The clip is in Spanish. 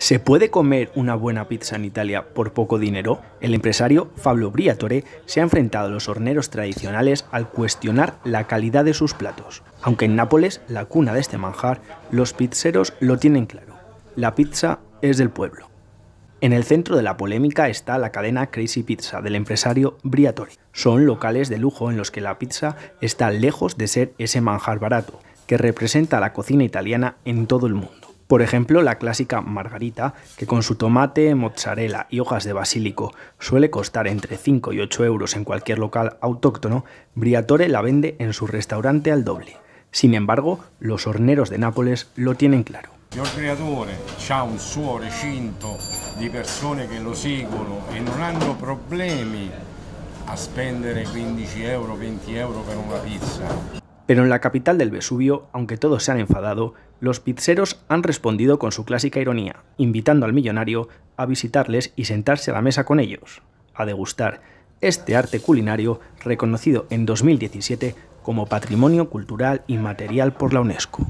¿Se puede comer una buena pizza en Italia por poco dinero? El empresario Fabio Briatore se ha enfrentado a los horneros tradicionales al cuestionar la calidad de sus platos. Aunque en Nápoles, la cuna de este manjar, los pizzeros lo tienen claro. La pizza es del pueblo. En el centro de la polémica está la cadena Crazy Pizza del empresario Briatore. Son locales de lujo en los que la pizza está lejos de ser ese manjar barato, que representa la cocina italiana en todo el mundo. Por ejemplo, la clásica margarita, que con su tomate, mozzarella y hojas de basílico suele costar entre 5 y 8 euros en cualquier local autóctono, Briatore la vende en su restaurante al doble. Sin embargo, los horneros de Nápoles lo tienen claro. Il creatore un suo recinto di persone che lo seguono e non hanno problemi a spendere 15 euro, 20 euro per una pizza. Pero en la capital del Vesubio, aunque todos se han enfadado, los pizzeros han respondido con su clásica ironía, invitando al millonario a visitarles y sentarse a la mesa con ellos, a degustar este arte culinario reconocido en 2017 como Patrimonio Cultural Inmaterial por la UNESCO.